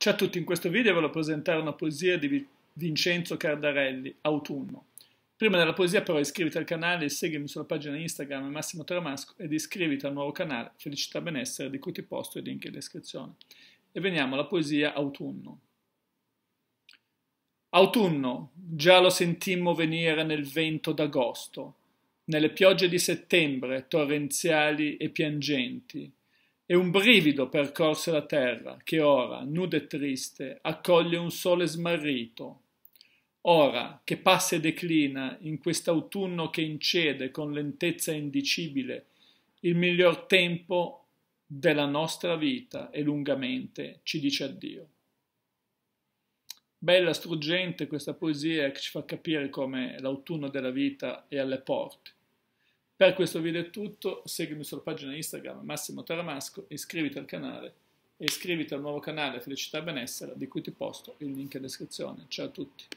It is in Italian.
Ciao a tutti, in questo video voglio presentare una poesia di Vincenzo Cardarelli, Autunno. Prima della poesia però iscriviti al canale, seguimi sulla pagina Instagram Massimo Tramasco ed iscriviti al nuovo canale Felicità Benessere di cui ti posto i link in descrizione. E veniamo alla poesia Autunno. Autunno, già lo sentimmo venire nel vento d'agosto, nelle piogge di settembre torrenziali e piangenti, e un brivido percorse la terra, che ora, nuda e triste, accoglie un sole smarrito. Ora, che passa e declina, in quest'autunno che incede con lentezza indicibile, il miglior tempo della nostra vita e lungamente ci dice addio. Bella, struggente questa poesia che ci fa capire come l'autunno della vita è alle porte per questo video è tutto, seguimi sulla pagina Instagram Massimo Taramasco, iscriviti al canale e iscriviti al nuovo canale Felicità e Benessere di cui ti posto il link in descrizione. Ciao a tutti!